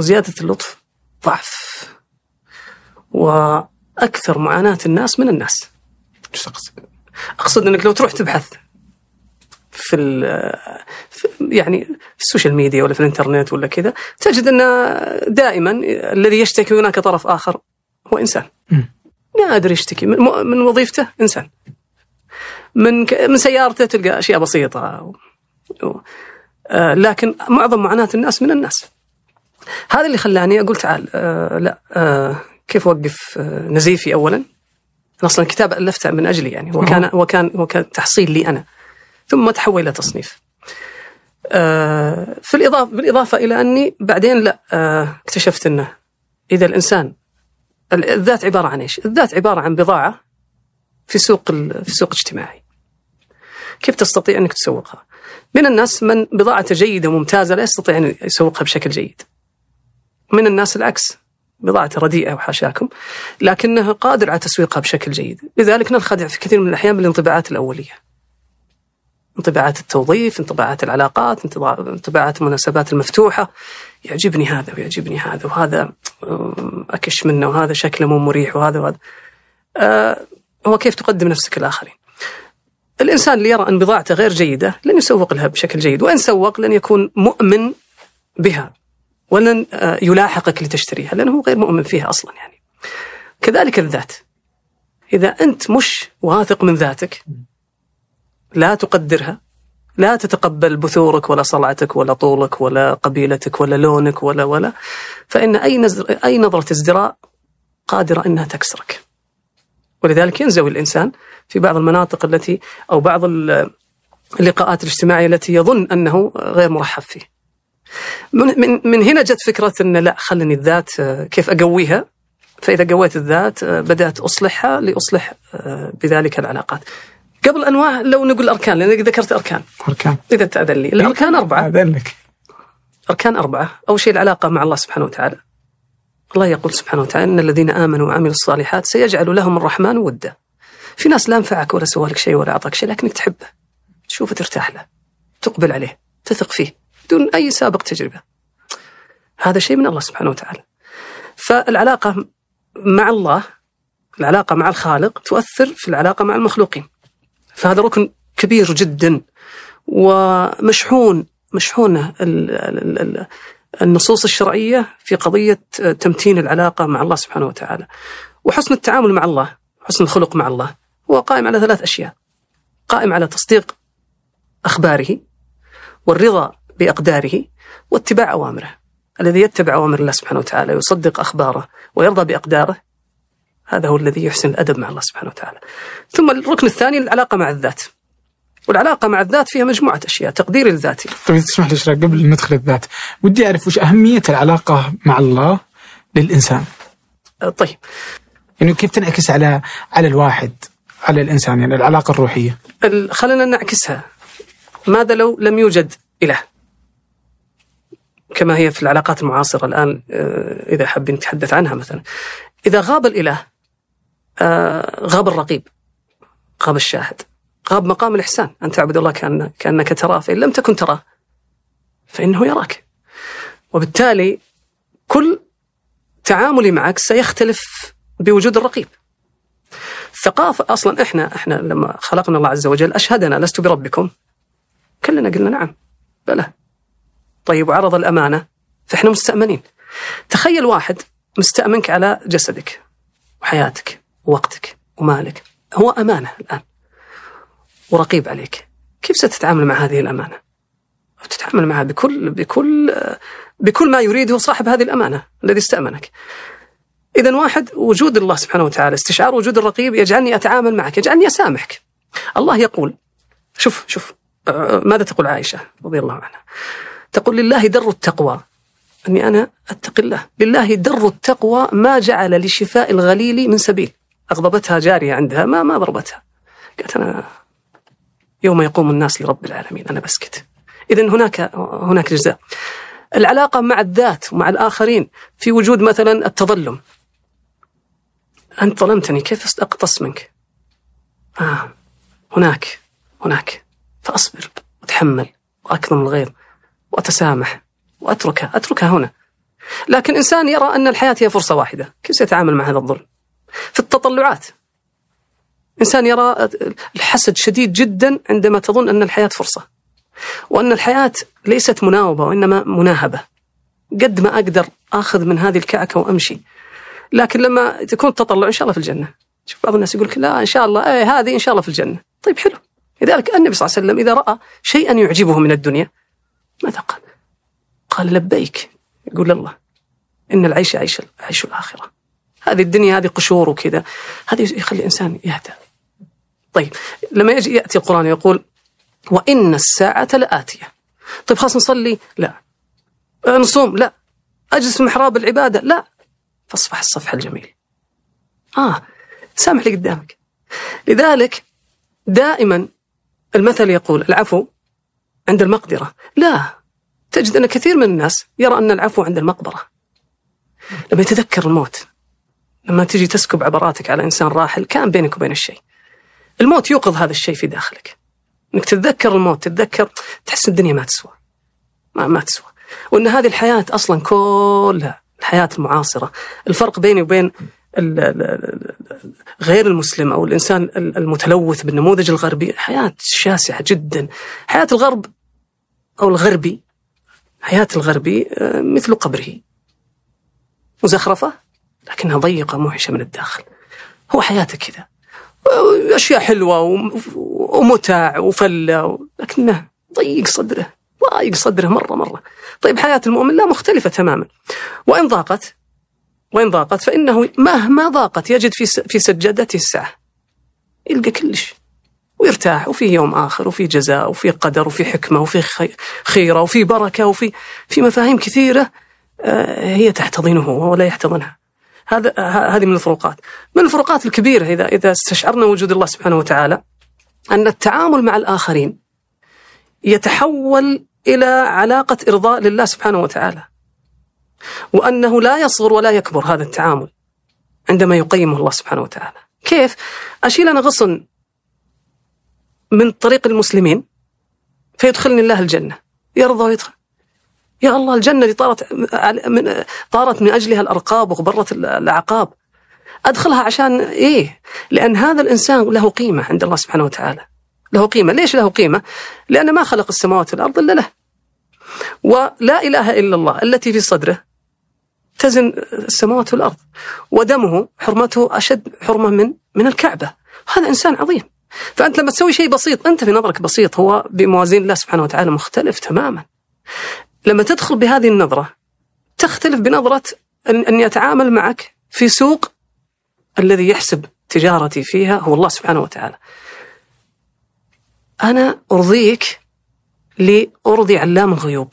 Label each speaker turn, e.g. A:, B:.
A: وزيادة اللطف ضعف وأكثر معاناة الناس من الناس ايش تقصد؟ أقصد أنك لو تروح تبحث في, في يعني في السوشيال ميديا ولا في الانترنت ولا كذا تجد أن دائما الذي يشتكي هناك طرف آخر هو إنسان نادر يشتكي من وظيفته إنسان من من سيارته تلقى أشياء بسيطة آه، لكن معظم معاناة الناس من الناس هذا اللي خلاني اقول تعال آه لا آه كيف اوقف آه نزيفي اولا انا اصلا كتاب الفته من اجلي يعني وكان أوه. وكان وكان تحصيل لي انا ثم تحول الى تصنيف آه في الاضافه بالاضافه الى اني بعدين لا آه اكتشفت انه اذا الانسان الذات عباره عن ايش؟ الذات عباره عن بضاعه في سوق في سوق اجتماعي. كيف تستطيع انك تسوقها؟ من الناس من بضاعته جيده وممتازه لا يستطيع ان يسوقها بشكل جيد. من الناس العكس بضاعة رديئة وحاشاكم لكنه قادر على تسويقها بشكل جيد لذلك ننخدع في كثير من الأحيان بالانطباعات الأولية انطباعات التوظيف انطباعات العلاقات انطباعات المناسبات المفتوحة يعجبني هذا ويعجبني هذا وهذا آه، أكش منه وهذا شكله مو مريح وهذا وهذا أه هو كيف تقدم نفسك للآخرين الإنسان اللي يرى أن بضاعته غير جيدة لن يسوق لها بشكل جيد وإن سوق لن يكون مؤمن بها ولن آه، يلاحقك لتشتريها لأنه هو غير مؤمن فيها أصلا يعني كذلك الذات إذا أنت مش واثق من ذاتك لا تقدرها لا تتقبل بثورك ولا صلعتك ولا طولك ولا قبيلتك ولا لونك ولا ولا فإن أي, نزر أي نظرة ازدراء قادرة أنها تكسرك ولذلك ينزوي الإنسان في بعض المناطق التي أو بعض اللقاءات الاجتماعية التي يظن أنه غير مرحب فيه من, من, من هنا جت فكرة أن لا خلني الذات آه، كيف أقويها فإذا قويت الذات آه، بدأت أصلحها لأصلح آه، بذلك العلاقات قبل أنواع لو نقول أركان لأن ذكرت أركان أركان إذا تأذن لي الأركان أربعة أذن لك أركان أربعة أول شيء العلاقة مع الله سبحانه وتعالى الله يقول سبحانه وتعالى إن الذين آمنوا وعملوا الصالحات سيجعل لهم الرحمن ودا في ناس لا نفعك ولا سوى لك شيء ولا أعطاك شيء لكنك تحبه تشوفه ترتاح له تقبل عليه تثق فيه بدون أي سابق تجربة هذا شيء من الله سبحانه وتعالى فالعلاقة مع الله العلاقة مع الخالق تؤثر في العلاقة مع المخلوقين فهذا ركن كبير جدا ومشحون مشحونة النصوص الشرعية في قضية تمتين العلاقة مع الله سبحانه وتعالى وحسن التعامل مع الله حسن الخلق مع الله هو قائم على ثلاث أشياء قائم على تصديق أخباره والرضا بأقداره واتباع أوامره الذي يتبع أوامر الله سبحانه وتعالى ويصدق أخباره ويرضى بأقداره هذا هو الذي يحسن الأدب مع الله سبحانه وتعالى ثم الركن الثاني العلاقة مع الذات والعلاقة مع الذات فيها مجموعة أشياء تقدير الذاتي طيب تسمح لي شراء قبل ندخل الذات ودي أعرف وش أهمية العلاقة مع الله للإنسان آه، طيب يعني كيف تنعكس على على الواحد على الإنسان يعني العلاقة الروحية خلينا نعكسها ماذا لو لم يوجد إله كما هي في العلاقات المعاصرة الآن آه، إذا حابين نتحدث عنها مثلا إذا غاب الإله آه، غاب الرقيب غاب الشاهد غاب مقام الإحسان أن تعبد الله كأنك تراه فإن لم تكن تراه فإنه يراك وبالتالي كل تعاملي معك سيختلف بوجود الرقيب ثقافة أصلا إحنا إحنا لما خلقنا الله عز وجل أشهدنا لست بربكم كلنا قلنا نعم بلى طيب وعرض الأمانة فإحنا مستأمنين تخيل واحد مستأمنك على جسدك وحياتك ووقتك ومالك هو أمانة الآن ورقيب عليك كيف ستتعامل مع هذه الأمانة تتعامل معها بكل بكل بكل ما يريده صاحب هذه الأمانة الذي استأمنك إذا واحد وجود الله سبحانه وتعالى استشعار وجود الرقيب يجعلني أتعامل معك يجعلني أسامحك الله يقول شوف شوف آه، ماذا تقول عائشة رضي الله عنها تقول لله در التقوى أني أنا أتقي الله لله در التقوى ما جعل لشفاء الغليل من سبيل أغضبتها جارية عندها ما ما ضربتها قالت أنا يوم يقوم الناس لرب العالمين أنا بسكت إذا هناك هناك جزاء العلاقة مع الذات ومع الآخرين في وجود مثلا التظلم أنت ظلمتني كيف أقتص منك آه هناك هناك فأصبر وتحمل وأكرم الغير وأتسامح وأتركها أتركها هنا لكن إنسان يرى أن الحياة هي فرصة واحدة كيف سيتعامل مع هذا الظلم في التطلعات إنسان يرى الحسد شديد جدا عندما تظن أن الحياة فرصة وأن الحياة ليست مناوبة وإنما مناهبة قد ما أقدر أخذ من هذه الكعكة وأمشي لكن لما تكون التطلع إن شاء الله في الجنة شوف بعض الناس يقول لك لا إن شاء الله ايه هذه إن شاء الله في الجنة طيب حلو لذلك النبي صلى الله عليه وسلم إذا رأى شيئا يعجبه من الدنيا ماذا قال قال لبيك يقول الله إن العيش عيش, عيش الآخرة هذه الدنيا هذه قشور وكذا هذه يخلي الإنسان يهدى طيب لما يجي يأتي القرآن يقول وإن الساعة لآتية طيب خلاص نصلي لا آه، نصوم لا أجلس في محراب العبادة لا فاصفح الصفح الجميل آه سامح اللي قدامك لذلك دائما المثل يقول العفو عند المقدرة لا تجد أن كثير من الناس يرى أن العفو عند المقبرة لما يتذكر الموت لما تجي تسكب عبراتك على إنسان راحل كان بينك وبين الشيء الموت يوقظ هذا الشيء في داخلك انك تتذكر الموت تتذكر تحس الدنيا ما تسوى ما, ما تسوى وان هذه الحياه اصلا كلها الحياه المعاصره الفرق بيني وبين غير المسلم او الانسان المتلوث بالنموذج الغربي حياه شاسعه جدا حياه الغرب أو الغربي حياة الغربي آه، مثل قبره مزخرفة لكنها ضيقة موحشة من الداخل هو حياته كذا آه، أشياء حلوة ومتع وفلة لكنه ضيق صدره ضايق صدره مرة مرة طيب حياة المؤمن لا مختلفة تماما وإن ضاقت وإن ضاقت فإنه مهما ضاقت يجد في في سجادته السعة يلقى كلش ويرتاح وفي يوم آخر وفي جزاء وفي قدر وفي حكمة وفي خيرة وفي بركة وفي في مفاهيم كثيرة آه، هي تحتضنه وهو لا يحتضنها هذا هذه من الفروقات من الفروقات الكبيرة إذا إذا استشعرنا وجود الله سبحانه وتعالى أن التعامل مع الآخرين يتحول إلى علاقة إرضاء لله سبحانه وتعالى وأنه لا يصغر ولا يكبر هذا التعامل عندما يقيمه الله سبحانه وتعالى كيف؟ أشيل أنا غصن من طريق المسلمين فيدخلني الله الجنة يرضى ويدخل يا الله الجنة اللي طارت من طارت من أجلها الأرقاب وغبرت الأعقاب أدخلها عشان إيه لأن هذا الإنسان له قيمة عند الله سبحانه وتعالى له قيمة ليش له قيمة لأن ما خلق السماوات والأرض إلا له ولا إله إلا الله التي في صدره تزن السماوات والأرض ودمه حرمته أشد حرمة من من الكعبة هذا إنسان عظيم فأنت لما تسوي شيء بسيط أنت في نظرك بسيط هو بموازين الله سبحانه وتعالى مختلف تماما لما تدخل بهذه النظرة تختلف بنظرة أني أتعامل معك في سوق الذي يحسب تجارتي فيها هو الله سبحانه وتعالى أنا أرضيك لأرضي علام الغيوب